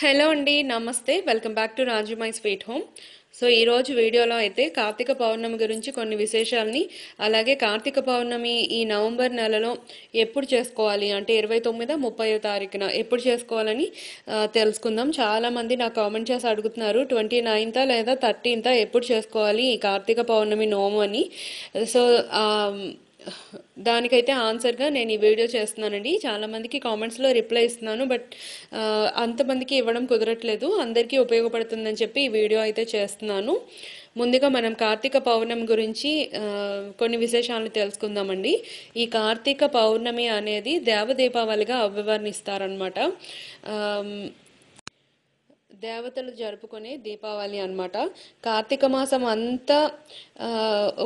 hello అండి నమస్తే welcome back to Raju my sweet home so ఈరోజు వీడియోలో అయితే కార్తీక పౌర్ణమి గురించి కొన్ని విశేషాలని అలాగే కార్తీక పౌర్ణమి ఈ నవంబర్ నెలలో ఎప్పుడు చేసుకోవాలి అంటే ఇరవై తొమ్మిది ముప్పై తారీఖున ఎప్పుడు చేసుకోవాలని తెలుసుకుందాం చాలామంది నా కామెంట్ చేసి అడుగుతున్నారు ట్వంటీ నైన్తా లేదా థర్టీన్తా ఎప్పుడు చేసుకోవాలి ఈ కార్తీక పౌర్ణమి నోము అని సో దానికైతే ఆన్సర్గా నేను ఈ వీడియో చేస్తున్నానండి చాలామందికి కామెంట్స్లో రిప్లై ఇస్తున్నాను బట్ అంతమందికి ఇవ్వడం కుదరట్లేదు అందరికీ ఉపయోగపడుతుందని చెప్పి ఈ వీడియో అయితే చేస్తున్నాను ముందుగా మనం కార్తీక పౌర్ణమి గురించి కొన్ని విశేషాలను తెలుసుకుందామండి ఈ కార్తీక పౌర్ణమి అనేది దేవదీపావళిగా అభివర్ణిస్తారనమాట దేవతలు జరుపుకునే దీపావళి అనమాట కార్తీక మాసం అంతా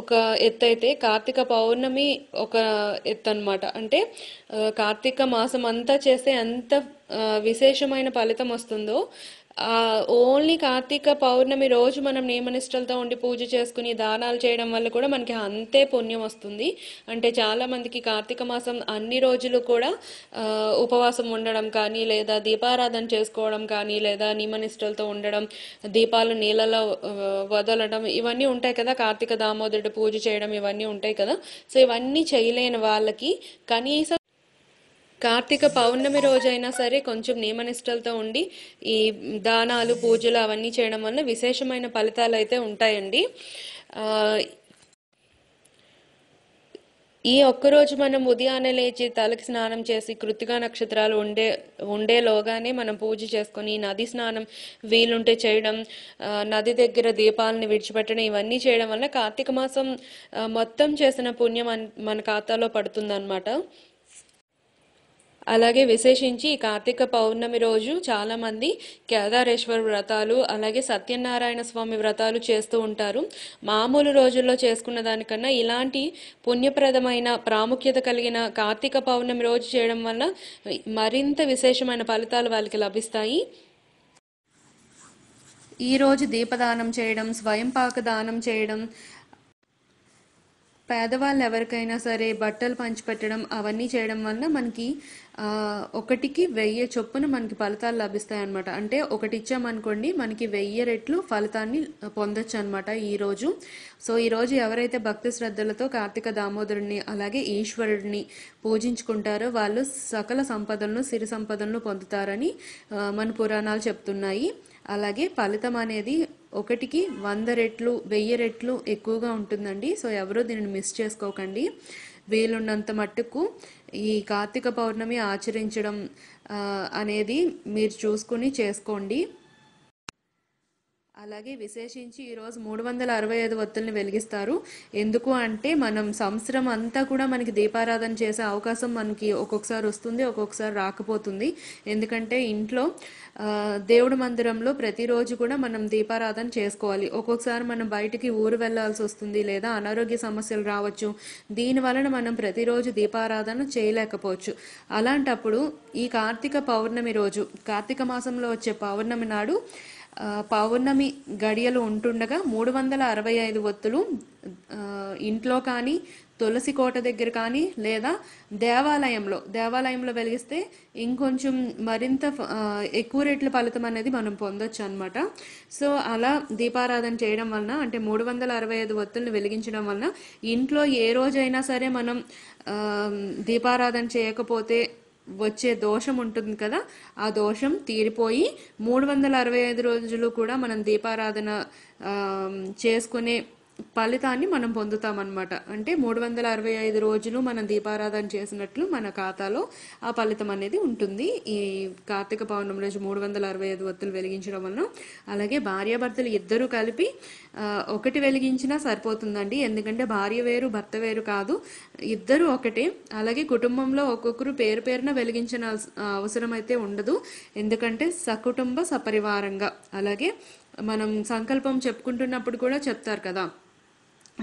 ఒక ఎత్తు అయితే కార్తీక పౌర్ణమి ఒక ఎత్తు అనమాట అంటే కార్తీక మాసం అంతా చేస్తే ఎంత విశేషమైన ఫలితం వస్తుందో ఓన్లీ కార్తీక పౌర్ణమి రోజు మనం నియమనిష్టలతో ఉండి పూజ చేసుకుని దానాలు చేయడం వల్ల కూడా మనకి అంతే పుణ్యం వస్తుంది అంటే చాలా మందికి కార్తీక మాసం అన్ని రోజులు కూడా ఉపవాసం ఉండడం కానీ లేదా దీపారాధన చేసుకోవడం కానీ లేదా నియమనిష్టలతో ఉండడం దీపాలు నీళ్ళలో వదలడం ఇవన్నీ ఉంటాయి కదా కార్తీక దామోదరుడు పూజ చేయడం ఇవన్నీ ఉంటాయి కదా సో ఇవన్నీ చేయలేని వాళ్ళకి కనీసం కార్తీక పౌర్ణమి రోజైనా సరే కొంచెం నియమనిష్టలతో ఉండి ఈ దానాలు పూజలు అవన్నీ చేయడం వల్ల విశేషమైన ఫలితాలు అయితే ఉంటాయండి ఈ ఒక్కరోజు మనం ఉదయాన్నే లేచి తలకి స్నానం చేసి కృతిగా నక్షత్రాలు ఉండే ఉండేలోగానే మనం పూజ చేసుకొని నది స్నానం వీలుంటే చేయడం నది దగ్గర దీపాలను విడిచిపెట్టడం ఇవన్నీ చేయడం వల్ల కార్తీక మాసం మొత్తం చేసిన పుణ్యం మన ఖాతాలో పడుతుందన్నమాట అలాగే విశేషించి ఈ కార్తీక పౌర్ణమి రోజు చాలామంది కేదారేశ్వర వ్రతాలు అలాగే సత్యనారాయణ స్వామి వ్రతాలు చేస్తూ ఉంటారు మామూలు రోజుల్లో చేసుకున్న దానికన్నా ఇలాంటి పుణ్యప్రదమైన ప్రాముఖ్యత కలిగిన కార్తీక పౌర్ణమి రోజు చేయడం వల్ల మరింత విశేషమైన ఫలితాలు వాళ్ళకి లభిస్తాయి ఈరోజు దీపదానం చేయడం స్వయంపాక దానం చేయడం పేదవాళ్ళు ఎవరికైనా సరే బట్టలు పంచిపెట్టడం అవన్నీ చేయడం వలన మనకి ఒకటికి వెయ్యి చొప్పున మనకి ఫలితాలు లభిస్తాయి అనమాట అంటే ఒకటి ఇచ్చామనుకోండి మనకి వెయ్యి రెట్లు ఫలితాన్ని పొందొచ్చు అనమాట ఈరోజు సో ఈరోజు ఎవరైతే భక్తి శ్రద్ధలతో కార్తీక దామోదరుడిని అలాగే ఈశ్వరుడిని పూజించుకుంటారో వాళ్ళు సకల సంపదలను సిరి సంపదలను పొందుతారని మన పురాణాలు చెప్తున్నాయి అలాగే ఫలితం అనేది ఒకటికి వంద రెట్లు వెయ్యి రెట్లు ఎక్కువగా ఉంటుందండి సో ఎవరూ దీనిని మిస్ చేసుకోకండి వీలున్నంత మట్టుకు ఈ కార్తీక పౌర్ణమి ఆచరించడం అనేది మీరు చూసుకుని చేసుకోండి అలాగే విశేషించి ఈరోజు మూడు వందల అరవై ఐదు ఒత్తుల్ని వెలిగిస్తారు ఎందుకు అంటే మనం సంవత్సరం అంతా కూడా మనకి దీపారాధన చేసే అవకాశం మనకి ఒక్కొక్కసారి వస్తుంది ఒక్కొక్కసారి రాకపోతుంది ఎందుకంటే ఇంట్లో దేవుడి మందిరంలో ప్రతిరోజు కూడా మనం దీపారాధన చేసుకోవాలి ఒక్కొక్కసారి మనం బయటికి ఊరు వెళ్లాల్సి వస్తుంది లేదా అనారోగ్య సమస్యలు రావచ్చు దీని వలన మనం ప్రతిరోజు దీపారాధన చేయలేకపోవచ్చు అలాంటప్పుడు ఈ కార్తీక పౌర్ణమి రోజు కార్తీక మాసంలో వచ్చే పౌర్ణమి నాడు పౌర్ణమి గడియలు ఉంటుండగా మూడు వందల అరవై ఐదు ఒత్తులు ఇంట్లో కానీ తులసి కోట దగ్గర కానీ లేదా దేవాలయంలో దేవాలయంలో వెలిగిస్తే ఇంకొంచెం మరింత ఎక్కువ రేట్ల ఫలితం అనేది మనం పొందొచ్చు అనమాట సో అలా దీపారాధన చేయడం వలన అంటే మూడు వందల అరవై ఐదు ఒత్తులను వెలిగించడం వలన ఇంట్లో ఏ రోజైనా సరే మనం దీపారాధన చేయకపోతే వచ్చే దోషం ఉంటుంది కదా ఆ దోషం తీరిపోయి మూడు వందల అరవై ఐదు రోజులు కూడా మనం దీపారాధన చేసుకునే ఫలితాన్ని మనం పొందుతామన్నమాట అంటే మూడు వందల అరవై ఐదు రోజులు మనం దీపారాధన చేసినట్లు మన ఖాతాలో ఆ ఫలితం అనేది ఉంటుంది ఈ కార్తీక పౌర్ణమి రోజు మూడు వందల అరవై ఐదు ఒత్తులు వెలిగించడం వలన అలాగే భార్యాభర్తలు ఇద్దరూ కలిపి ఒకటి వెలిగించినా సరిపోతుందండి ఎందుకంటే భార్య వేరు భర్త వేరు కాదు ఇద్దరు ఒకటే అలాగే కుటుంబంలో ఒక్కొక్కరు పేరు పేరున వెలిగించిన అవసరం అయితే ఉండదు ఎందుకంటే సకుటుంబ సపరివారంగా అలాగే మనం సంకల్పం చెప్పుకుంటున్నప్పుడు కూడా చెప్తారు కదా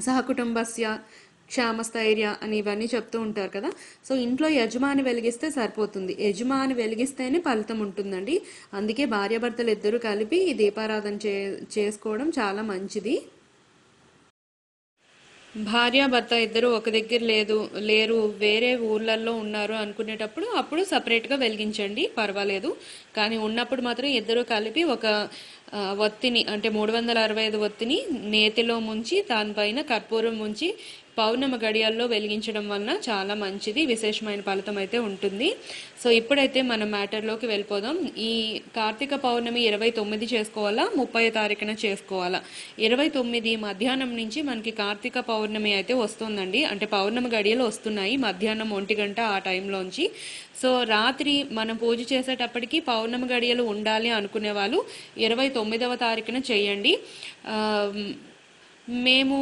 సహకుటుంబస్య క్షేమస్థైర్య అని ఇవన్నీ చెప్తూ ఉంటారు కదా సో ఇంట్లో యజమాని వెలిగిస్తే సరిపోతుంది యజమాని వెలిగిస్తేనే ఫలితం ఉంటుందండి అందుకే భార్యాభర్తలు ఇద్దరూ కలిపి దీపారాధన చే చేసుకోవడం చాలా మంచిది భార్య భర్త ఇద్దరు ఒక దగ్గర లేదు లేరు వేరే ఊర్లలో ఉన్నారు అనుకునేటప్పుడు అప్పుడు సపరేట్గా వెలిగించండి పర్వాలేదు కానీ ఉన్నప్పుడు మాత్రం ఇద్దరు కలిపి ఒక ఒత్తిని అంటే మూడు వందల అరవై ఐదు ఒత్తిని నేతిలో ముంచి దానిపైన కర్పూరం ముంచి పౌర్ణమ గడియాల్లో వెలిగించడం వలన చాలా మంచిది విశేషమైన ఫలితం అయితే ఉంటుంది సో ఇప్పుడైతే మనం మ్యాటర్లోకి వెళ్ళిపోదాం ఈ కార్తీక పౌర్ణమి ఇరవై తొమ్మిది చేసుకోవాలా ముప్పై తారీఖున చేసుకోవాలా ఇరవై తొమ్మిది మధ్యాహ్నం నుంచి మనకి కార్తీక పౌర్ణమి అయితే వస్తుందండి అంటే పౌర్ణమి గడియలు వస్తున్నాయి మధ్యాహ్నం ఒంటి గంట ఆ టైంలోంచి సో రాత్రి మనం పూజ చేసేటప్పటికి పౌర్ణమి గడియలు ఉండాలి అనుకునే వాళ్ళు ఇరవై తొమ్మిదవ తారీఖున చేయండి మేము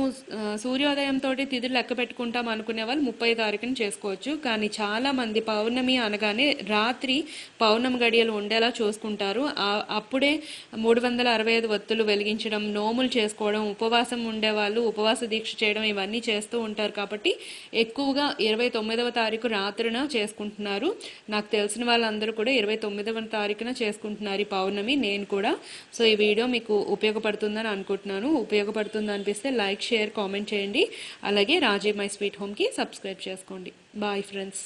సూర్యోదయం తోటి తిథులు లెక్క పెట్టుకుంటాం అనుకునే వాళ్ళు ముప్పై తారీఖున చేసుకోవచ్చు కానీ చాలామంది పౌర్ణమి అనగానే రాత్రి పౌర్ణమి గడియలు ఉండేలా చూసుకుంటారు అప్పుడే మూడు వందల అరవై ఐదు ఒత్తులు వెలిగించడం నోములు చేసుకోవడం ఉపవాసం ఉండేవాళ్ళు ఉపవాస దీక్ష చేయడం ఇవన్నీ చేస్తూ ఉంటారు కాబట్టి ఎక్కువగా ఇరవై తొమ్మిదవ తారీఖు రాత్రిన చేసుకుంటున్నారు నాకు తెలిసిన వాళ్ళందరూ కూడా ఇరవై తొమ్మిదవ తారీఖున చేసుకుంటున్నారు ఈ పౌర్ణమి నేను కూడా సో ఈ వీడియో మీకు ఉపయోగపడుతుందని అనుకుంటున్నాను ఉపయోగపడుతుంది అనిపిస్తుంది చేస్తే లైక్ షేర్ కామెంట్ చేయండి అలాగే రాజే మై స్వీట్ హోమ్కి సబ్స్క్రైబ్ చేసుకోండి బాయ్ ఫ్రెండ్స్